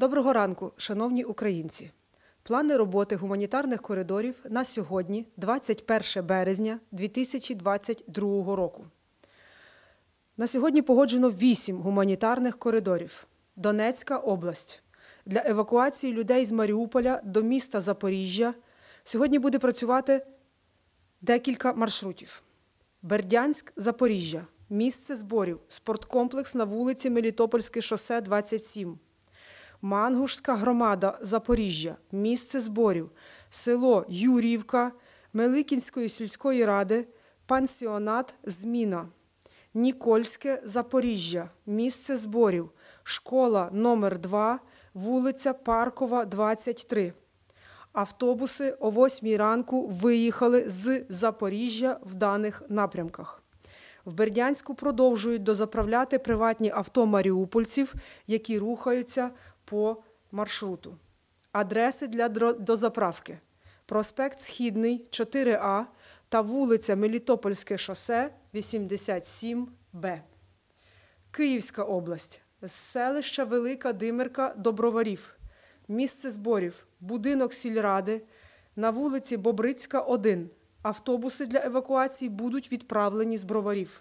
Доброго ранку, шановні українці. Плани роботи гуманітарних коридорів на сьогодні, 21 березня 2022 року. На сьогодні погоджено 8 гуманітарних коридорів. Донецька область для евакуації людей з Маріуполя до міста Запоріжжя. Сьогодні буде працювати декілька маршрутів: Бердянськ, Запоріжжя, місце зборів, спорткомплекс на вулиці Мелітопольське шосе 27. Мангушська громада Запоріжжя, місце зборів, село Юрівка, Меликінської сільської ради, пансіонат Зміна, Нікольське Запоріжжя, місце зборів, школа номер 2 вулиця Паркова, 23. Автобуси о 8 ранку виїхали з Запоріжжя в даних напрямках. В Бердянську продовжують дозаправляти приватні авто маріупольців, які рухаються по маршруту. Адреси для дозаправки: проспект Східний, 4А та вулиця Мелітопольське шосе 87Б. Київська область. З селища Велика Димирка Доброварів, місце зборів, будинок сільради, на вулиці Бобрицька, 1. Автобуси для евакуації будуть відправлені з броварів.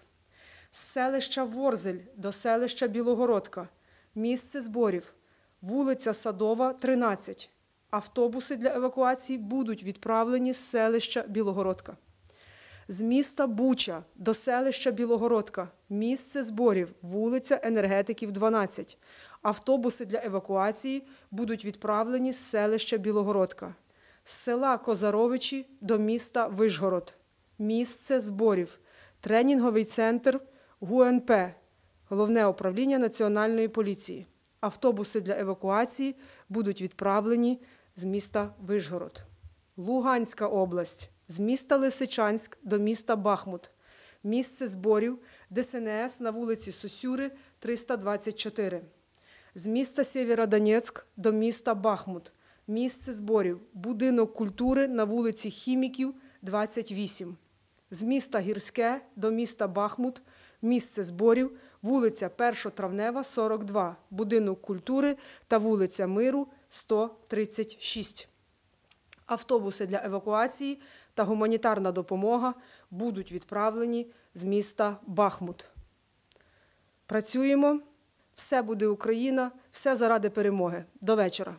З селища Ворзель до селища Білогородка, місце зборів, вулиця Садова, 13. Автобуси для евакуації будуть відправлені з селища Білогородка. З міста Буча до селища Білогородка, місце зборів, вулиця Енергетиків, 12. Автобуси для евакуації будуть відправлені з селища Білогородка, з села Козаровичі до міста Вишгород, місце зборів, тренінговий центр ГУНП, головне управління Національної поліції. Автобуси для евакуації будуть відправлені з міста Вишгород. Луганська область з міста Лисичанськ до міста Бахмут. Місце зборів ДСНС на вулиці Сосюри, 324. З міста Сєвєродонецьк до міста Бахмут. Місце зборів Будинок культури на вулиці Хіміків, 28. З міста Гірське до міста Бахмут місце зборів, вулиця 1 Травнева, 42, будинок культури та вулиця Миру 136. Автобуси для евакуації та гуманітарна допомога будуть відправлені з міста Бахмут. Працюємо. Все буде Україна, все заради перемоги. До вечора.